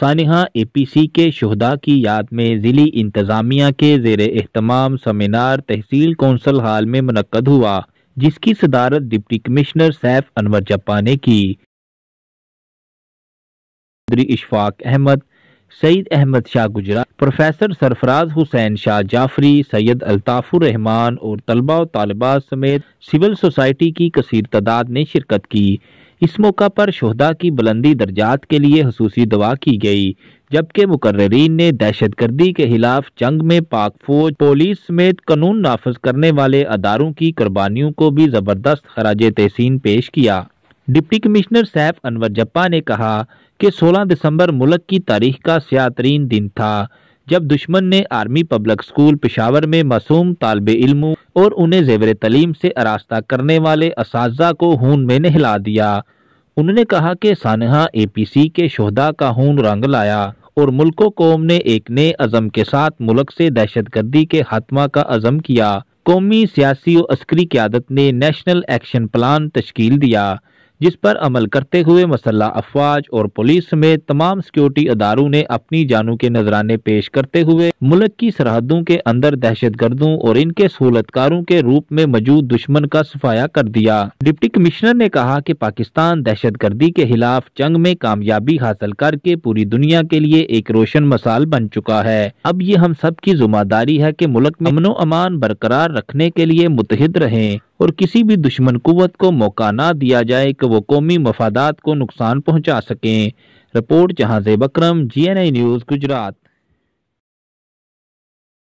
सानहा APC के शहदा की याद में ज़िली इंतज़ामिया के जेर अहतमाम सेमिनार तहसील कौंसल हाल में मनक़द हुआ जिसकी सदारत डिप्टी कमिश्नर सैफ अनवर जपा ने की इशफाक अहमद सईद अहमद शाह गुजरात प्रोफेसर सरफराज हुसैन शाह जाफरी सैयद अल्ताफुर रहमान और तलबा तलबा समेत सिविल सोसाइटी की कसीर तादाद ने शिरकत की इस मौका पर शहदा की बुलंदी दर्जात के लिए खसूसी दवा की गई जबकि मुकर्रीन ने दहशत गर्दी के खिलाफ जंग में पाक फौज पुलिस समेत कानून नाफज करने वाले अदारों की कुर्बानियों को भी ज़बरदस्त खराज तहसीन पेश किया डिप्टी कमिश्नर सैफ अनवर जप्पा ने कहा कि 16 दिसंबर मुल्क की तारीख का सियातरीन दिन था जब दुश्मन ने आर्मी पब्लिक स्कूल पिशावर में मासूम तालब इलमों और उन्हें जेवर तलीम से आरास्ता करने वाले इस को हून में नहला दिया उन्होंने कहा कि सानहा ए पी सी के शहदा का हून रंग लाया और मुल्को कौम ने एक नए अज़म के साथ मुल्क से दहशत गर्दी के खात्मा का अज़म किया कौमी सियासी और अस्करी क्यादत ने नेशनल एक्शन प्लान तश्कील दिया जिस पर अमल करते हुए मसल्ला अफवाज और पुलिस समेत तमाम सिक्योरिटी अदारों ने अपनी जानों के नजराने पेश करते हुए मुल्क की सरहदों के अंदर दहशत गर्दों और इनके सहूलतकारों के रूप में मौजूद दुश्मन का सफाया कर दिया डिप्टी कमिश्नर ने कहा की पाकिस्तान दहशत गर्दी के खिलाफ जंग में कामयाबी हासिल करके पूरी दुनिया के लिए एक रोशन मसाल बन चुका है अब ये हम सब की जुम्मेदारी है की मुल्क में अमनो अमान बरकरार रखने के लिए मुतहद रहें और किसी भी दुश्मन कुवत को मौका ना दिया जाए कि वो कौमी मफादात को नुकसान पहुंचा सकें रिपोर्ट से बकरम जी न्यूज़ गुजरात